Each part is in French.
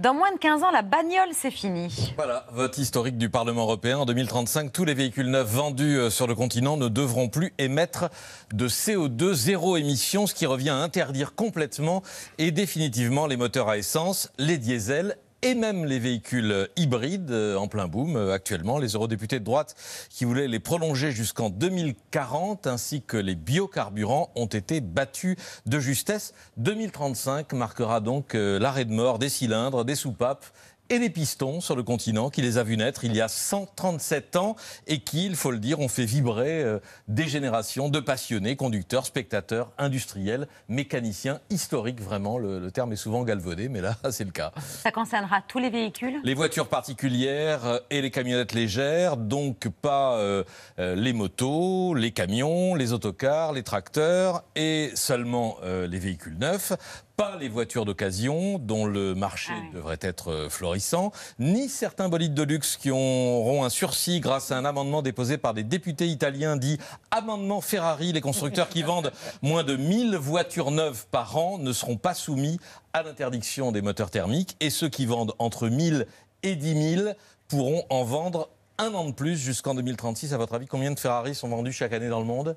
Dans moins de 15 ans, la bagnole, c'est fini. Voilà, vote historique du Parlement européen. En 2035, tous les véhicules neufs vendus euh, sur le continent ne devront plus émettre de CO2 zéro émission, ce qui revient à interdire complètement et définitivement les moteurs à essence, les diesels et même les véhicules euh, hybrides euh, en plein boom euh, actuellement. Les eurodéputés de droite qui voulaient les prolonger jusqu'en 2040 ainsi que les biocarburants ont été battus de justesse. 2035 marquera donc l'arrêt de mort des cylindres, des soupapes et les pistons sur le continent, qui les a vus naître il y a 137 ans et qui, il faut le dire, ont fait vibrer euh, des générations de passionnés, conducteurs, spectateurs, industriels, mécaniciens, historiques vraiment. Le, terme est souvent galvaudé, mais là, c'est le cas. Ça concernera tous les véhicules Les voitures particulières euh, et les camionnettes légères, donc pas euh, les motos, les camions, les autocars, les tracteurs et seulement les véhicules neufs pas les voitures d'occasion, dont le marché ah devrait être euh, florissant, ni certains bolides de luxe qui auront un sursis grâce à un amendement déposé par des députés italiens dit amendement Ferrari. Les constructeurs qui vendent moins de 1000 voitures neuves par an ne seront pas soumis à l'interdiction des moteurs thermiques et ceux qui vendent entre 1000 et 10 000 pourront en vendre un an de plus jusqu'en 2036. À votre avis, combien de Ferrari sont vendus chaque année dans le monde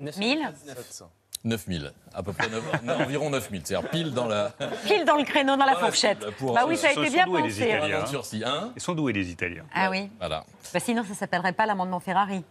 1000 9000, à peu près 9, environ 9000, c'est-à-dire pile dans la... Pile dans le créneau, dans la fourchette. bah oui, ça a été bien pensé. Hein. Hein. Ils sont doués les Italiens. Ah oui. Voilà. Bah, sinon, ça ne s'appellerait pas l'amendement Ferrari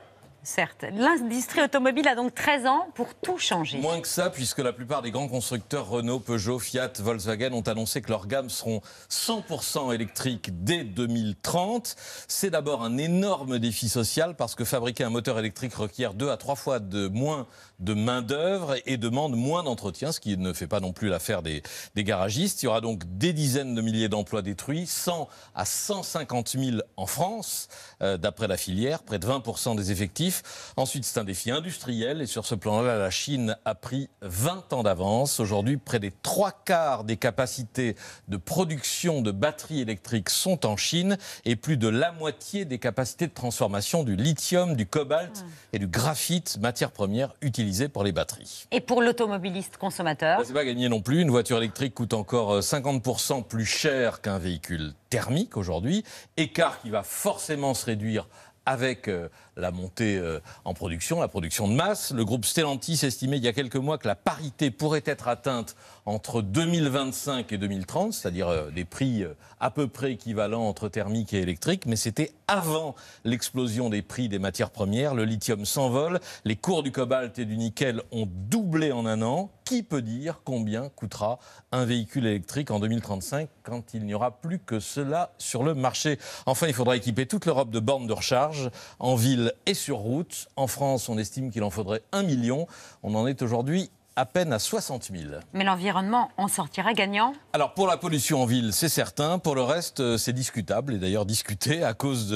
certes. L'industrie automobile a donc 13 ans pour tout changer. Moins que ça, puisque la plupart des grands constructeurs Renault, Peugeot, Fiat, Volkswagen ont annoncé que leurs gammes seront 100% électriques dès 2030. C'est d'abord un énorme défi social parce que fabriquer un moteur électrique requiert deux à trois fois de moins de main-d'œuvre et demande moins d'entretien, ce qui ne fait pas non plus l'affaire des, garagistes. Il y aura donc des dizaines de milliers d'emplois détruits, 100 à 150 000 en France, euh, d'après la filière, près de 20% des effectifs. Ensuite, c'est un défi industriel. Et sur ce plan-là, la Chine a pris 20 ans d'avance. Aujourd'hui, près des trois quarts des capacités de production de batteries électriques sont en Chine et plus de la moitié des capacités de transformation du lithium, du cobalt ah. et du graphite, matières premières utilisées pour les batteries. Et pour l'automobiliste consommateur C'est pas gagné non plus. Une voiture électrique coûte encore 50% euh, plus cher qu'un véhicule thermique aujourd'hui. Écart qui va forcément se réduire avec euh, la montée euh, en production, la production de masse. Le groupe Stellantis estimait il y a quelques mois que la parité pourrait être atteinte entre 2025 et 2030, c'est-à-dire euh, des prix à peu près équivalents entre thermique et électrique, mais c'était avant l'explosion des prix des matières premières. Le lithium s'envole, les cours du cobalt et du nickel ont doublé en un an qui peut dire combien coûtera un véhicule électrique en 2035 quand il n'y aura plus que cela sur le marché Enfin, il faudra équiper toute l'Europe de bornes de recharge en ville et sur route. En France, on estime qu'il en faudrait un million. On en est aujourd'hui à peine à 60 000. Mais l'environnement en sortira gagnant Alors pour la pollution en ville, c'est certain. Pour le reste, euh, c'est discutable et d'ailleurs discuté à cause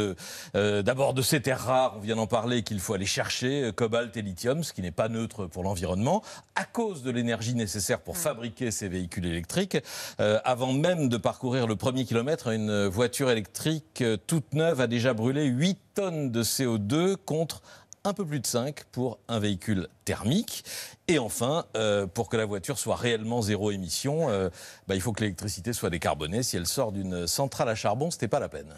euh, d'abord de ces terres rares, on vient d'en parler, qu'il faut aller chercher, euh, cobalt et lithium, ce qui n'est pas neutre pour l'environnement, à cause de l'énergie nécessaire pour fabriquer ces véhicules électriques. avant même de parcourir le premier kilomètre, une voiture électrique toute neuve a déjà brûlé 8 tonnes de CO2 contre un peu plus de 5 pour un véhicule thermique. Et enfin, euh, pour que la voiture soit réellement zéro émission, euh, bah, il faut que l'électricité soit décarbonée. Si elle sort d'une centrale à charbon, ce pas la peine.